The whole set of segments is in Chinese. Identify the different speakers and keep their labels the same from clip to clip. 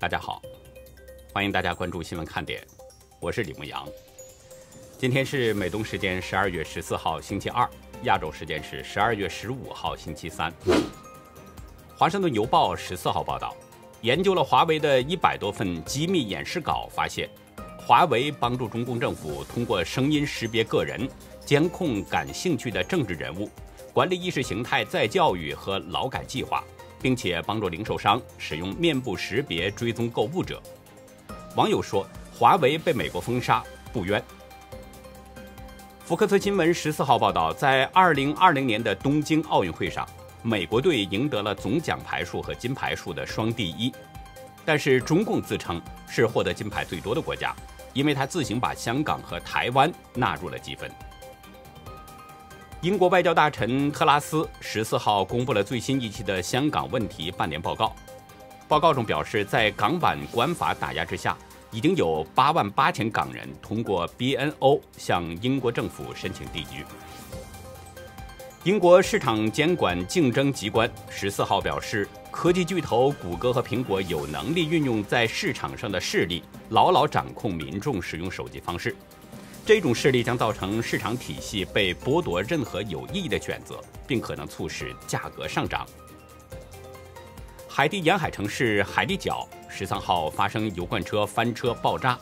Speaker 1: 大家好，欢迎大家关注新闻看点，我是李牧阳。今天是美东时间十二月十四号星期二，亚洲时间是十二月十五号星期三。华盛顿邮报十四号报道，研究了华为的一百多份机密演示稿，发现华为帮助中共政府通过声音识别个人，监控感兴趣的政治人物，管理意识形态再教育和劳改计划。并且帮助零售商使用面部识别追踪购物者。网友说：“华为被美国封杀不冤。”福克斯新闻十四号报道，在二零二零年的东京奥运会上，美国队赢得了总奖牌数和金牌数的双第一，但是中共自称是获得金牌最多的国家，因为他自行把香港和台湾纳入了积分。英国外交大臣特拉斯十四号公布了最新一期的香港问题半年报告。报告中表示，在港版国安法打压之下，已经有八万八千港人通过 BNO 向英国政府申请定居。英国市场监管竞争机关十四号表示，科技巨头谷歌和苹果有能力运用在市场上的势力，牢牢掌控民众使用手机方式。这种势力将造成市场体系被剥夺任何有意义的选择，并可能促使价格上涨。海地沿海城市海地角十三号发生油罐车翻车爆炸，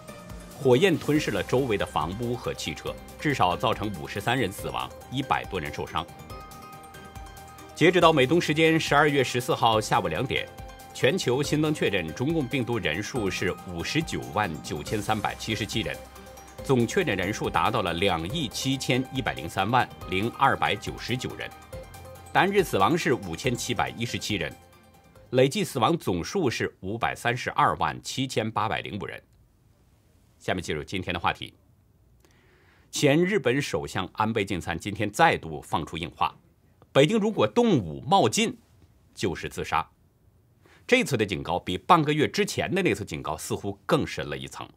Speaker 1: 火焰吞噬了周围的房屋和汽车，至少造成五十三人死亡，一百多人受伤。截止到美东时间十二月十四号下午两点，全球新增确诊中共病毒人数是五十九万九千三百七十七人。总确诊人数达到了两亿七千一百零三万零二百九十九人，单日死亡是五千七百一十七人，累计死亡总数是五百三十二万七千八百零五人。下面进入今天的话题。前日本首相安倍晋三今天再度放出硬话：北京如果动武冒进，就是自杀。这次的警告比半个月之前的那次警告似乎更深了一层。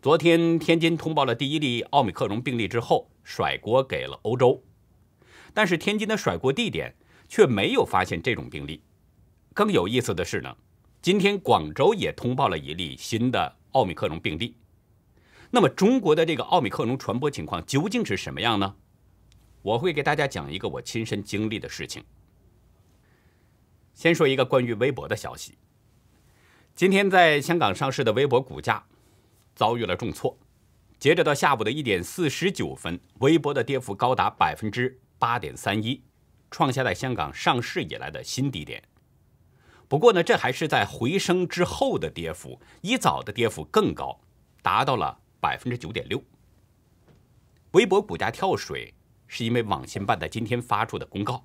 Speaker 1: 昨天天津通报了第一例奥密克戎病例之后，甩锅给了欧洲，但是天津的甩锅地点却没有发现这种病例。更有意思的是呢，今天广州也通报了一例新的奥密克戎病例。那么中国的这个奥密克戎传播情况究竟是什么样呢？我会给大家讲一个我亲身经历的事情。先说一个关于微博的消息，今天在香港上市的微博股价。遭遇了重挫，截止到下午的一点四十九分，微博的跌幅高达百分之八点三一，创下在香港上市以来的新低点。不过呢，这还是在回升之后的跌幅，一早的跌幅更高，达到了百分之九点六。微博股价跳水是因为网信办在今天发出的公告，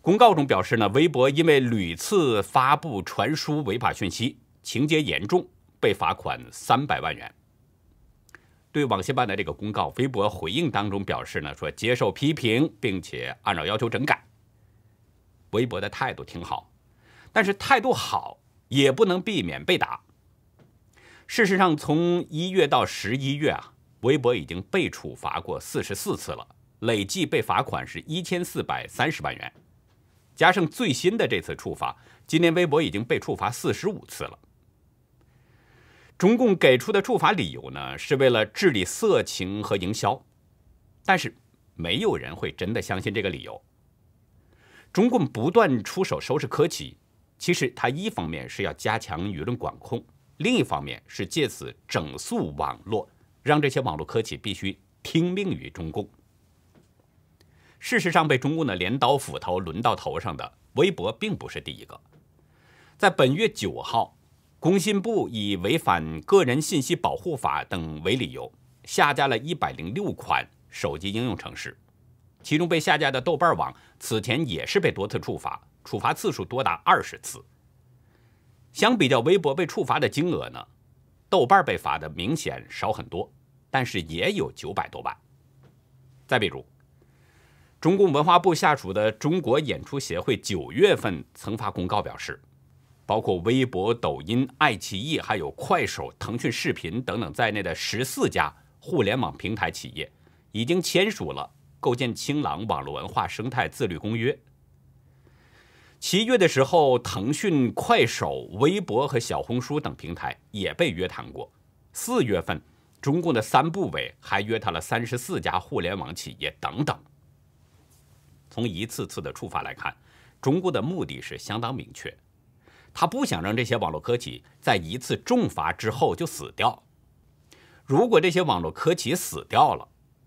Speaker 1: 公告中表示呢，微博因为屡次发布传输违法信息，情节严重。被罚款三百万元。对网信办的这个公告，微博回应当中表示呢，说接受批评，并且按照要求整改。微博的态度挺好，但是态度好也不能避免被打。事实上，从一月到十一月啊，微博已经被处罚过四十四次了，累计被罚款是一千四百三十万元，加上最新的这次处罚，今年微博已经被处罚四十五次了。中共给出的处罚理由呢，是为了治理色情和营销，但是没有人会真的相信这个理由。中共不断出手收拾科技，其实它一方面是要加强舆论管控，另一方面是借此整肃网络，让这些网络科技必须听命于中共。事实上，被中共的镰刀、斧头、轮到头上的微博并不是第一个，在本月九号。工信部以违反《个人信息保护法》等为理由，下架了一百零六款手机应用程式。其中被下架的豆瓣网此前也是被多次处罚，处罚次数多达二十次。相比较微博被处罚的金额呢，豆瓣被罚的明显少很多，但是也有九百多万。再比如，中共文化部下属的中国演出协会九月份曾发公告表示。包括微博、抖音、爱奇艺，还有快手、腾讯视频等等在内的十四家互联网平台企业，已经签署了构建清朗网络文化生态自律公约。七月的时候，腾讯、快手、微博和小红书等平台也被约谈过。四月份，中共的三部委还约谈了三十四家互联网企业等等。从一次次的处发来看，中共的目的是相当明确。他不想让这些网络科技在一次重罚之后就死掉。如果这些网络科技死掉了，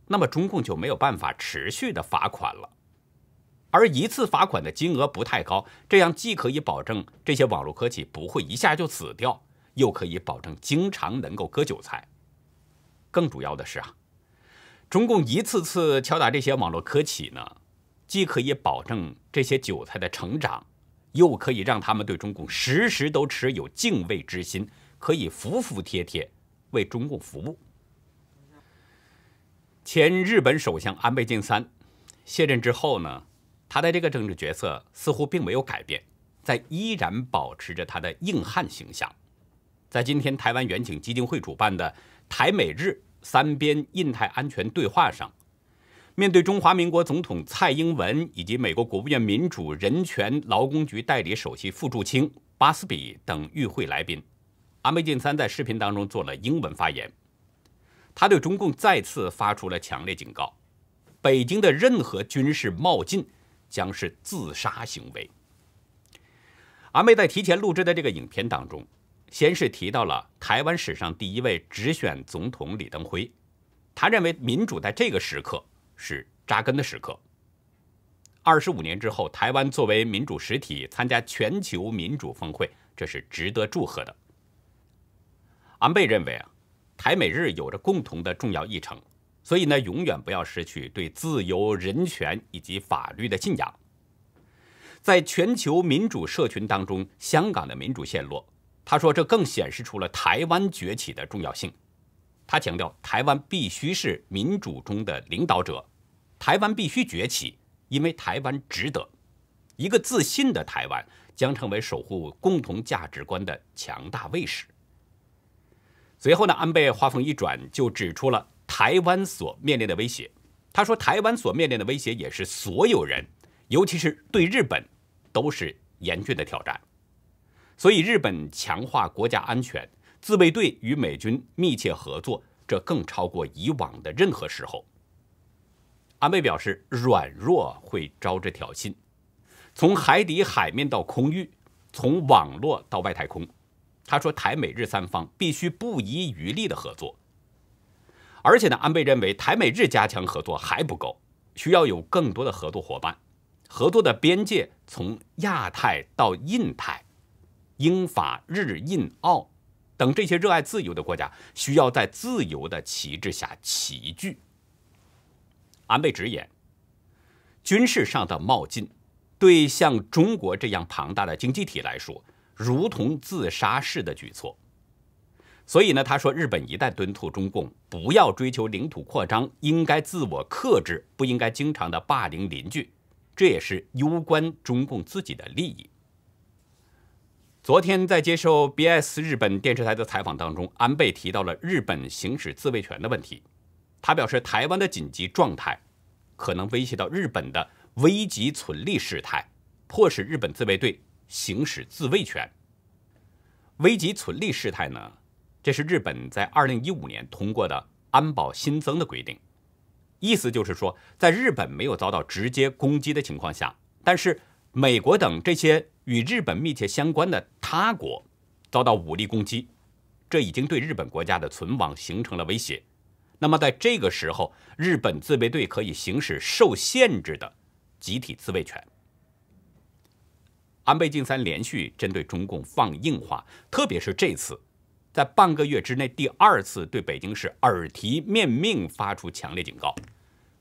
Speaker 1: 那么中共就没有办法持续的罚款了。而一次罚款的金额不太高，这样既可以保证这些网络科技不会一下就死掉，又可以保证经常能够割韭菜。更主要的是啊，中共一次次敲打这些网络科技呢，既可以保证这些韭菜的成长。又可以让他们对中共时时都持有敬畏之心，可以服服帖帖为中共服务。前日本首相安倍晋三卸任之后呢，他的这个政治角色似乎并没有改变，在依然保持着他的硬汉形象。在今天台湾远景基金会主办的台美日三边印太安全对话上。面对中华民国总统蔡英文以及美国国务院民主人权劳工局代理首席傅柱清、巴斯比等与会来宾，安倍晋三在视频当中做了英文发言。他对中共再次发出了强烈警告：，北京的任何军事冒进将是自杀行为。安倍在提前录制的这个影片当中，先是提到了台湾史上第一位直选总统李登辉，他认为民主在这个时刻。是扎根的时刻。二十五年之后，台湾作为民主实体参加全球民主峰会，这是值得祝贺的。安倍认为啊，台美日有着共同的重要议程，所以呢，永远不要失去对自由、人权以及法律的信仰。在全球民主社群当中，香港的民主陷落，他说这更显示出了台湾崛起的重要性。他强调，台湾必须是民主中的领导者。台湾必须崛起，因为台湾值得。一个自信的台湾将成为守护共同价值观的强大卫士。随后呢，安倍话锋一转，就指出了台湾所面临的威胁。他说，台湾所面临的威胁也是所有人，尤其是对日本，都是严峻的挑战。所以，日本强化国家安全自卫队与美军密切合作，这更超过以往的任何时候。安倍表示，软弱会招致挑衅。从海底、海面到空域，从网络到外太空，他说，台美日三方必须不遗余力的合作。而且呢，安倍认为，台美日加强合作还不够，需要有更多的合作伙伴。合作的边界从亚太到印太，英法日印澳等这些热爱自由的国家，需要在自由的旗帜下齐聚。安倍直言，军事上的冒进对像中国这样庞大的经济体来说，如同自杀式的举措。所以呢，他说，日本一旦敦促中共不要追求领土扩张，应该自我克制，不应该经常的霸凌邻居，这也是攸关中共自己的利益。昨天在接受 BS 日本电视台的采访当中，安倍提到了日本行使自卫权的问题。他表示，台湾的紧急状态可能威胁到日本的危急存立事态，迫使日本自卫队行使自卫权。危急存立事态呢？这是日本在二零一五年通过的安保新增的规定，意思就是说，在日本没有遭到直接攻击的情况下，但是美国等这些与日本密切相关的他国遭到武力攻击，这已经对日本国家的存亡形成了威胁。那么，在这个时候，日本自卫队可以行使受限制的集体自卫权。安倍晋三连续针对中共放硬话，特别是这次，在半个月之内第二次对北京市耳提面命发出强烈警告，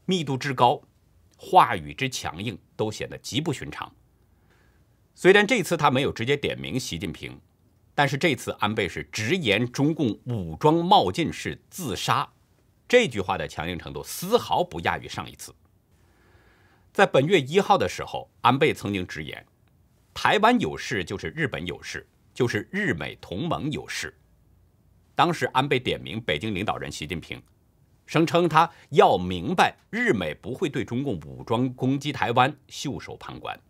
Speaker 1: 密度之高，话语之强硬，都显得极不寻常。虽然这次他没有直接点名习近平，但是这次安倍是直言中共武装冒进是自杀。这句话的强硬程度丝毫不亚于上一次。在本月一号的时候，安倍曾经直言：“台湾有事就是日本有事，就是日美同盟有事。”当时，安倍点名北京领导人习近平，声称他要明白日美不会对中共武装攻击台湾袖手旁观。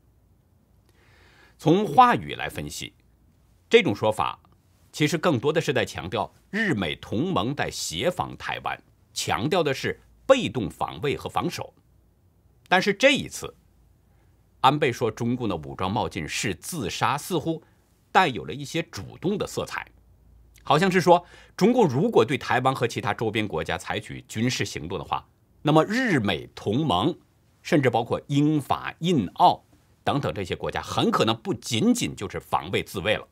Speaker 1: 从话语来分析，这种说法其实更多的是在强调日美同盟在协防台湾。强调的是被动防卫和防守，但是这一次，安倍说中共的武装冒进是自杀，似乎带有了一些主动的色彩，好像是说中共如果对台湾和其他周边国家采取军事行动的话，那么日美同盟，甚至包括英法印澳等等这些国家，很可能不仅仅就是防卫自卫了，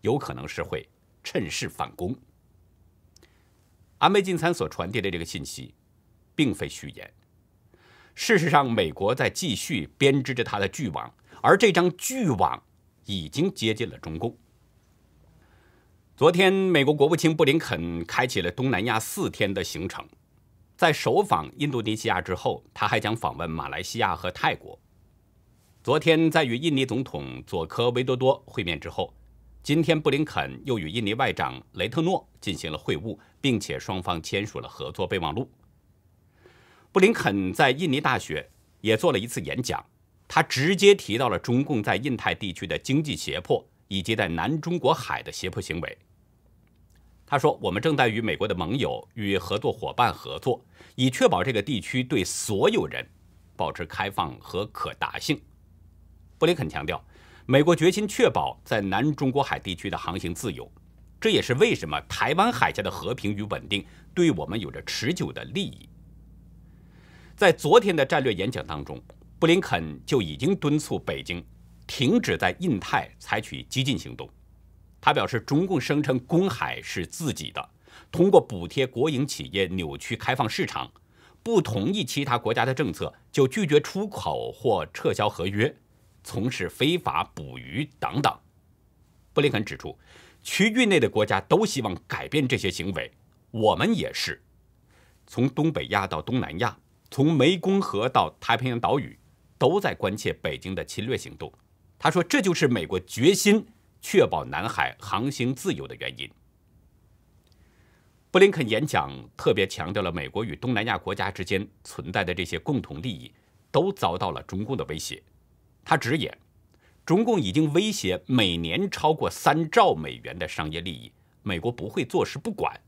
Speaker 1: 有可能是会趁势反攻。韩倍进餐所传递的这个信息，并非虚言。事实上，美国在继续编织着他的巨网，而这张巨网已经接近了中共。昨天，美国国务卿布林肯开启了东南亚四天的行程，在首访印度尼西亚之后，他还将访问马来西亚和泰国。昨天，在与印尼总统佐科维多多会面之后。今天，布林肯又与印尼外长雷特诺进行了会晤，并且双方签署了合作备忘录。布林肯在印尼大学也做了一次演讲，他直接提到了中共在印太地区的经济胁迫，以及在南中国海的胁迫行为。他说：“我们正在与美国的盟友与合作伙伴合作，以确保这个地区对所有人保持开放和可达性。”布林肯强调。美国决心确保在南中国海地区的航行自由，这也是为什么台湾海峡的和平与稳定对我们有着持久的利益。在昨天的战略演讲当中，布林肯就已经敦促北京停止在印太采取激进行动。他表示，中共声称公海是自己的，通过补贴国营企业扭曲开放市场，不同意其他国家的政策就拒绝出口或撤销合约。从事非法捕鱼等等，布林肯指出，区域内的国家都希望改变这些行为，我们也是。从东北亚到东南亚，从湄公河到太平洋岛屿，都在关切北京的侵略行动。他说，这就是美国决心确保南海航行自由的原因。布林肯演讲特别强调了美国与东南亚国家之间存在的这些共同利益都遭到了中共的威胁。他直言，中共已经威胁每年超过三兆美元的商业利益，美国不会坐视不管。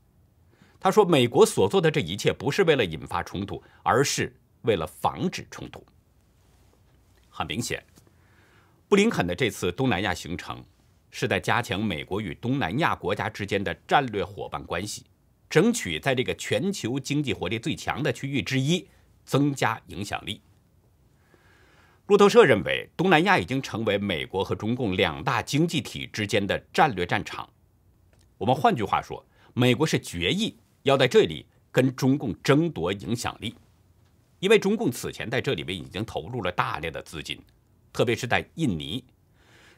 Speaker 1: 他说，美国所做的这一切不是为了引发冲突，而是为了防止冲突。很明显，布林肯的这次东南亚行程，是在加强美国与东南亚国家之间的战略伙伴关系，争取在这个全球经济活力最强的区域之一增加影响力。路透社认为，东南亚已经成为美国和中共两大经济体之间的战略战场。我们换句话说，美国是决议要在这里跟中共争夺影响力，因为中共此前在这里面已经投入了大量的资金，特别是在印尼，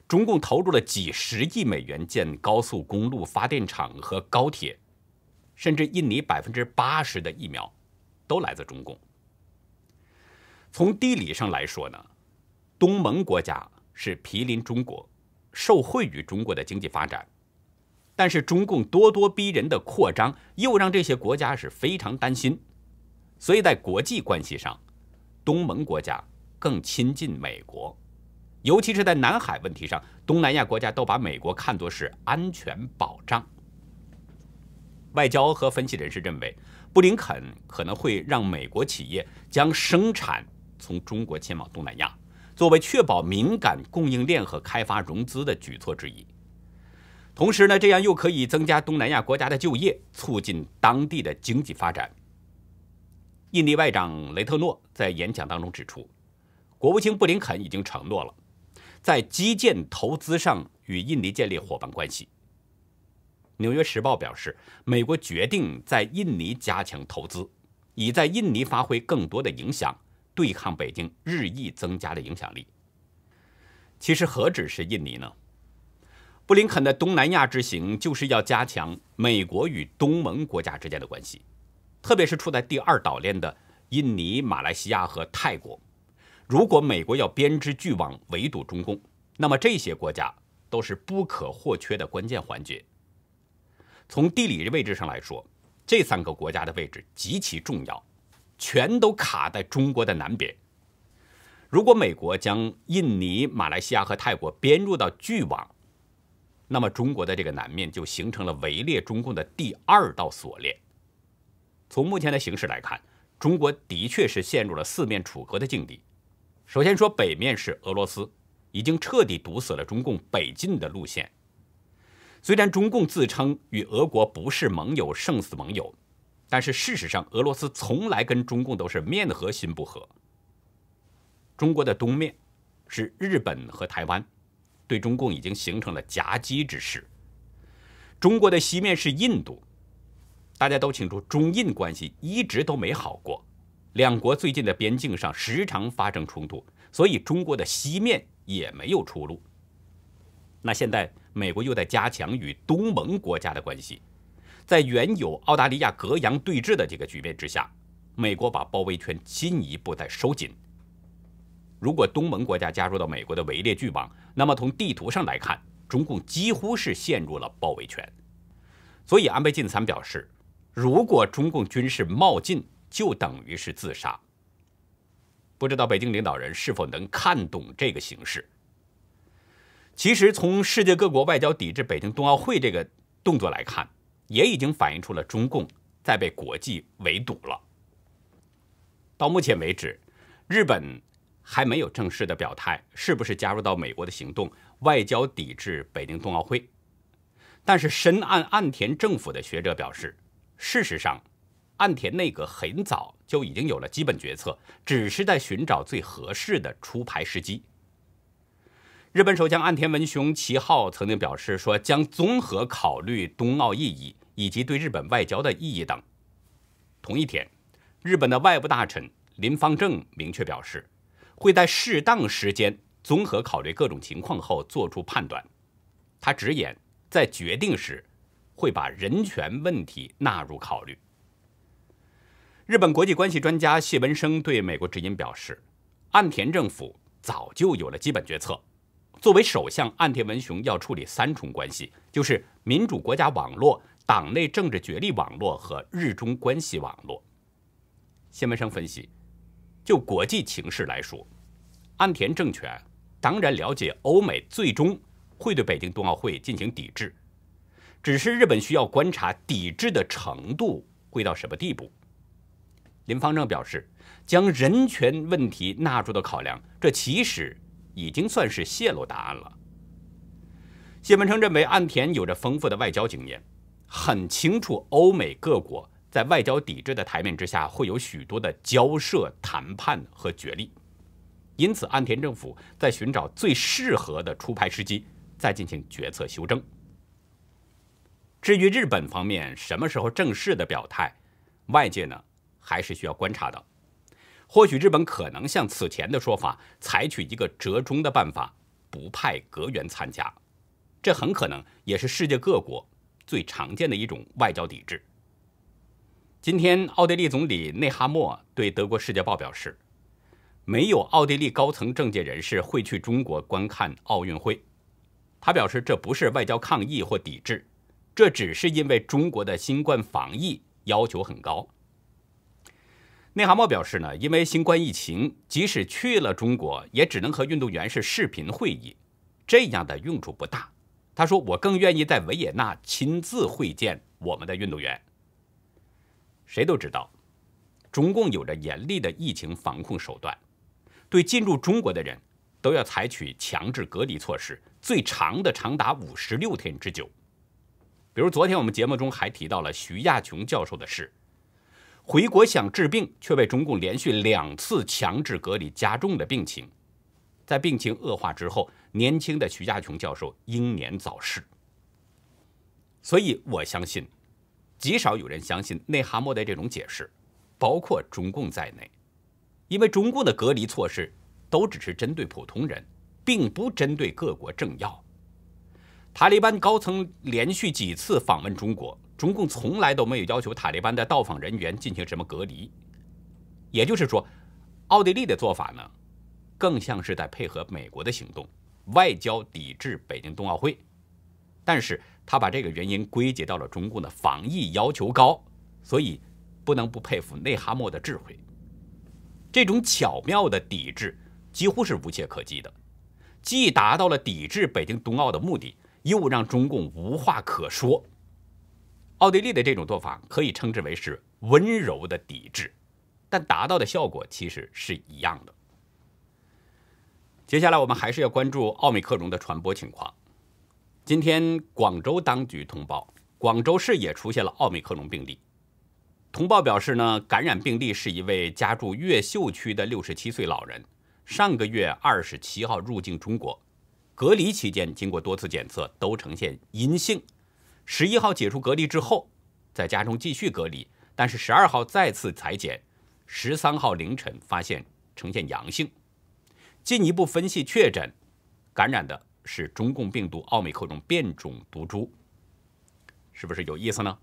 Speaker 1: 中共投入了几十亿美元建高速公路、发电厂和高铁，甚至印尼百分之八十的疫苗都来自中共。从地理上来说呢？东盟国家是毗邻中国，受惠于中国的经济发展，但是中共咄咄逼人的扩张又让这些国家是非常担心，所以在国际关系上，东盟国家更亲近美国，尤其是在南海问题上，东南亚国家都把美国看作是安全保障。外交和分析人士认为，布林肯可能会让美国企业将生产从中国迁往东南亚。作为确保敏感供应链和开发融资的举措之一，同时呢，这样又可以增加东南亚国家的就业，促进当地的经济发展。印尼外长雷特诺在演讲当中指出，国务卿布林肯已经承诺了，在基建投资上与印尼建立伙伴关系。《纽约时报》表示，美国决定在印尼加强投资，以在印尼发挥更多的影响。对抗北京日益增加的影响力。其实何止是印尼呢？布林肯的东南亚之行就是要加强美国与东盟国家之间的关系，特别是处在第二岛链的印尼、马来西亚和泰国。如果美国要编织巨网围堵中共，那么这些国家都是不可或缺的关键环节。从地理位置上来说，这三个国家的位置极其重要。全都卡在中国的南边。如果美国将印尼、马来西亚和泰国编入到巨网，那么中国的这个南面就形成了围猎中共的第二道锁链。从目前的形势来看，中国的确是陷入了四面楚歌的境地。首先说北面是俄罗斯，已经彻底堵死了中共北进的路线。虽然中共自称与俄国不是盟友，胜似盟友。但是事实上，俄罗斯从来跟中共都是面和心不和。中国的东面是日本和台湾，对中共已经形成了夹击之势。中国的西面是印度，大家都清楚，中印关系一直都没好过，两国最近的边境上时常发生冲突，所以中国的西面也没有出路。那现在美国又在加强与东盟国家的关系。在原有澳大利亚隔洋对峙的这个局面之下，美国把包围圈进一步在收紧。如果东盟国家加入到美国的围猎巨网，那么从地图上来看，中共几乎是陷入了包围圈。所以安倍晋三表示，如果中共军事冒进，就等于是自杀。不知道北京领导人是否能看懂这个形势。其实从世界各国外交抵制北京冬奥会这个动作来看。也已经反映出了中共在被国际围堵了。到目前为止，日本还没有正式的表态，是不是加入到美国的行动，外交抵制北京冬奥会？但是，深谙岸田政府的学者表示，事实上，岸田内阁很早就已经有了基本决策，只是在寻找最合适的出牌时机。日本首相岸田文雄其号曾经表示说，将综合考虑冬奥意义。以及对日本外交的意义等。同一天，日本的外部大臣林方正明确表示，会在适当时间综合考虑各种情况后做出判断。他直言，在决定时，会把人权问题纳入考虑。日本国际关系专家谢文生对美国之音表示，岸田政府早就有了基本决策。作为首相，岸田文雄要处理三重关系，就是民主国家网络。党内政治角力网络和日中关系网络，谢文生分析，就国际形势来说，岸田政权当然了解欧美最终会对北京冬奥会进行抵制，只是日本需要观察抵制的程度会到什么地步。林方正表示，将人权问题纳入的考量，这其实已经算是泄露答案了。谢文生认为，岸田有着丰富的外交经验。很清楚，欧美各国在外交抵制的台面之下，会有许多的交涉、谈判和角力。因此，安田政府在寻找最适合的出牌时机，再进行决策修正。至于日本方面什么时候正式的表态，外界呢还是需要观察的。或许日本可能像此前的说法，采取一个折中的办法，不派阁员参加。这很可能也是世界各国。最常见的一种外交抵制。今天，奥地利总理内哈默对德国《世界报》表示，没有奥地利高层政界人士会去中国观看奥运会。他表示，这不是外交抗议或抵制，这只是因为中国的新冠防疫要求很高。内哈默表示呢，因为新冠疫情，即使去了中国，也只能和运动员是视频会议，这样的用处不大。他说：“我更愿意在维也纳亲自会见我们的运动员。”谁都知道，中共有着严厉的疫情防控手段，对进入中国的人都要采取强制隔离措施，最长的长达五十六天之久。比如昨天我们节目中还提到了徐亚琼教授的事，回国想治病，却被中共连续两次强制隔离，加重了病情。在病情恶化之后。年轻的徐家琼教授英年早逝，所以我相信，极少有人相信内哈莫的这种解释，包括中共在内，因为中共的隔离措施都只是针对普通人，并不针对各国政要。塔利班高层连续几次访问中国，中共从来都没有要求塔利班的到访人员进行什么隔离。也就是说，奥地利的做法呢，更像是在配合美国的行动。外交抵制北京冬奥会，但是他把这个原因归结到了中共的防疫要求高，所以不能不佩服内哈默的智慧。这种巧妙的抵制几乎是无懈可击的，既达到了抵制北京冬奥的目的，又让中共无话可说。奥地利的这种做法可以称之为是温柔的抵制，但达到的效果其实是一样的。接下来我们还是要关注奥密克戎的传播情况。今天广州当局通报，广州市也出现了奥密克戎病例。通报表示呢，感染病例是一位家住越秀区的六十七岁老人，上个月二十七号入境中国，隔离期间经过多次检测都呈现阴性，十一号解除隔离之后，在家中继续隔离，但是十二号再次裁剪，十三号凌晨发现呈现阳性。进一步分析，确诊感染的是中共病毒奥密克戎变种毒株，是不是有意思呢？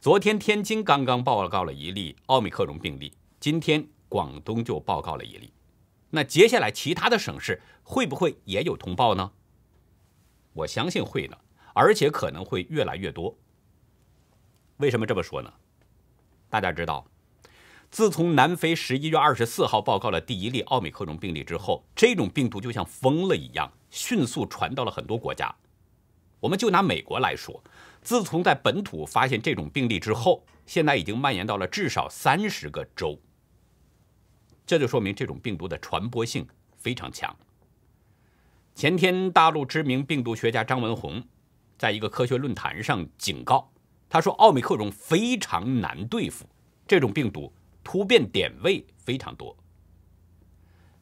Speaker 1: 昨天天津刚刚报告了一例奥密克戎病例，今天广东就报告了一例，那接下来其他的省市会不会也有通报呢？我相信会的，而且可能会越来越多。为什么这么说呢？大家知道。自从南非十一月二十四号报告了第一例奥密克戎病例之后，这种病毒就像疯了一样，迅速传到了很多国家。我们就拿美国来说，自从在本土发现这种病例之后，现在已经蔓延到了至少三十个州。这就说明这种病毒的传播性非常强。前天，大陆知名病毒学家张文宏在一个科学论坛上警告，他说奥密克戎非常难对付这种病毒。突变点位非常多。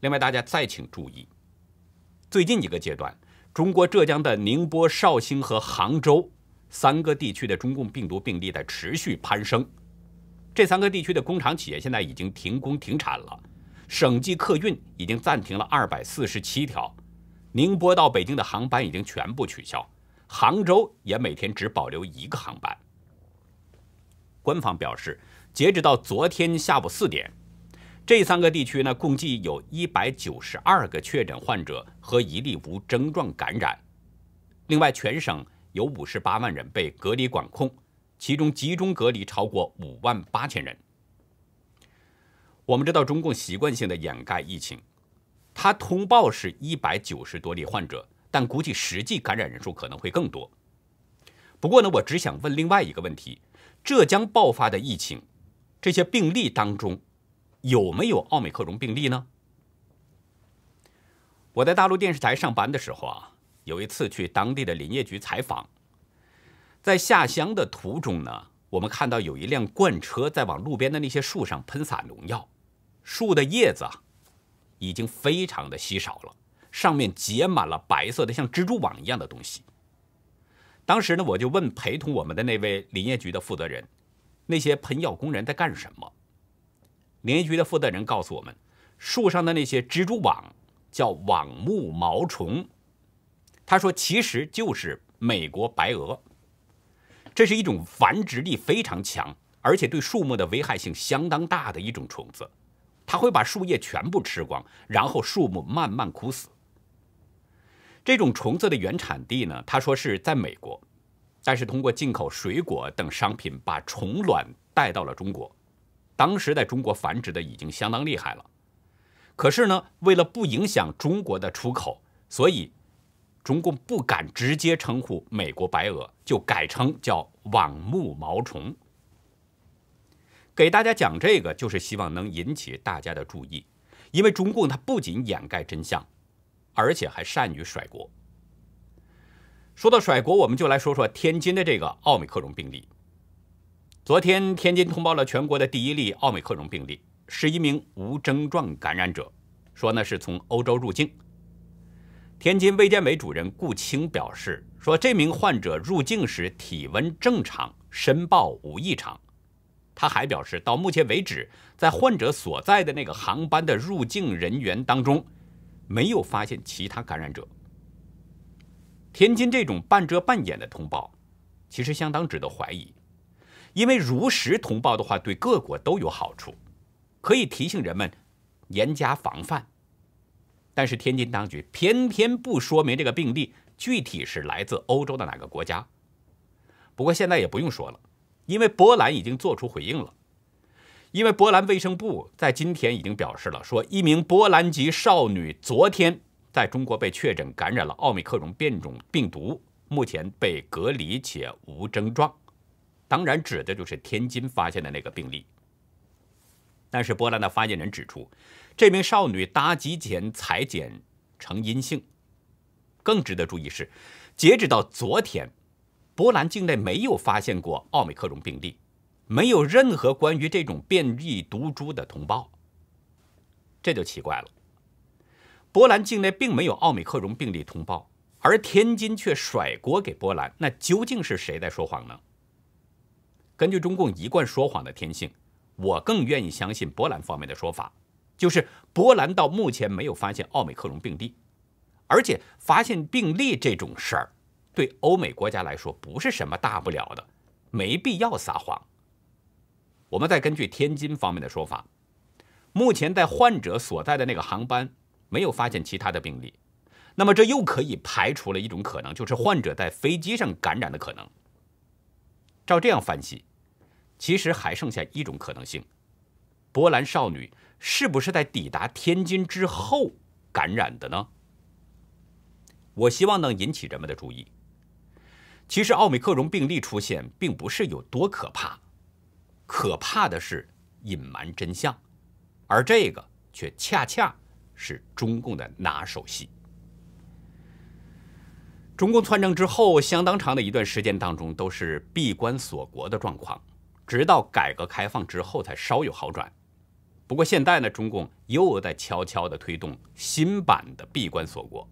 Speaker 1: 另外，大家再请注意，最近几个阶段，中国浙江的宁波、绍兴和杭州三个地区的中共病毒病例在持续攀升。这三个地区的工厂企业现在已经停工停产了，省际客运已经暂停了二百四十七条，宁波到北京的航班已经全部取消，杭州也每天只保留一个航班。官方表示，截止到昨天下午四点，这三个地区呢共计有一百九十二个确诊患者和一例无症状感染。另外，全省有五十八万人被隔离管控，其中集中隔离超过五万八千人。我们知道，中共习惯性的掩盖疫情，他通报是一百九十多例患者，但估计实际感染人数可能会更多。不过呢，我只想问另外一个问题。浙江爆发的疫情，这些病例当中有没有奥美克戎病例呢？我在大陆电视台上班的时候啊，有一次去当地的林业局采访，在下乡的途中呢，我们看到有一辆罐车在往路边的那些树上喷洒农药，树的叶子啊已经非常的稀少了，上面结满了白色的像蜘蛛网一样的东西。当时呢，我就问陪同我们的那位林业局的负责人，那些喷药工人在干什么？林业局的负责人告诉我们，树上的那些蜘蛛网叫网目毛虫。他说，其实就是美国白蛾，这是一种繁殖力非常强，而且对树木的危害性相当大的一种虫子。它会把树叶全部吃光，然后树木慢慢枯死。这种虫子的原产地呢，他说是在美国，但是通过进口水果等商品把虫卵带到了中国，当时在中国繁殖的已经相当厉害了。可是呢，为了不影响中国的出口，所以中共不敢直接称呼美国白蛾，就改称叫网目毛虫。给大家讲这个，就是希望能引起大家的注意，因为中共它不仅掩盖真相。而且还善于甩锅。说到甩锅，我们就来说说天津的这个奥密克戎病例。昨天，天津通报了全国的第一例奥密克戎病例，是一名无症状感染者，说呢是从欧洲入境。天津卫健委主任顾清表示，说这名患者入境时体温正常，申报无异常。他还表示，到目前为止，在患者所在的那个航班的入境人员当中，没有发现其他感染者。天津这种半遮半掩的通报，其实相当值得怀疑，因为如实通报的话，对各国都有好处，可以提醒人们严加防范。但是天津当局偏偏不说明这个病例具体是来自欧洲的哪个国家。不过现在也不用说了，因为波兰已经做出回应了。因为波兰卫生部在今天已经表示了，说一名波兰籍少女昨天在中国被确诊感染了奥密克戎变种病毒，目前被隔离且无症状。当然，指的就是天津发现的那个病例。但是波兰的发言人指出，这名少女搭机前裁剪呈阴性。更值得注意是，截止到昨天，波兰境内没有发现过奥密克戎病例。没有任何关于这种变异毒株的通报，这就奇怪了。波兰境内并没有奥美克戎病例通报，而天津却甩锅给波兰，那究竟是谁在说谎呢？根据中共一贯说谎的天性，我更愿意相信波兰方面的说法，就是波兰到目前没有发现奥美克戎病例，而且发现病例这种事儿，对欧美国家来说不是什么大不了的，没必要撒谎。我们再根据天津方面的说法，目前在患者所在的那个航班没有发现其他的病例，那么这又可以排除了一种可能，就是患者在飞机上感染的可能。照这样分析，其实还剩下一种可能性：波兰少女是不是在抵达天津之后感染的呢？我希望能引起人们的注意。其实奥密克戎病例出现并不是有多可怕。可怕的是隐瞒真相，而这个却恰恰是中共的拿手戏。中共篡政之后，相当长的一段时间当中都是闭关锁国的状况，直到改革开放之后才稍有好转。不过现在呢，中共又在悄悄的推动新版的闭关锁国。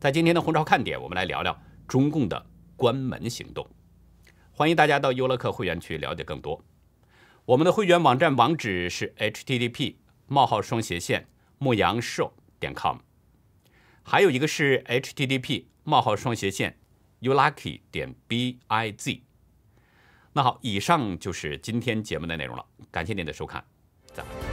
Speaker 1: 在今天的红潮看点，我们来聊聊中共的关门行动。欢迎大家到优乐客会员区了解更多。我们的会员网站网址是 http: 冒号双斜线牧羊兽点 com，还有一个是 http: 冒号双斜线 youlucky 点 biz。那好，以上就是今天节目的内容了，感谢您的收看，再会。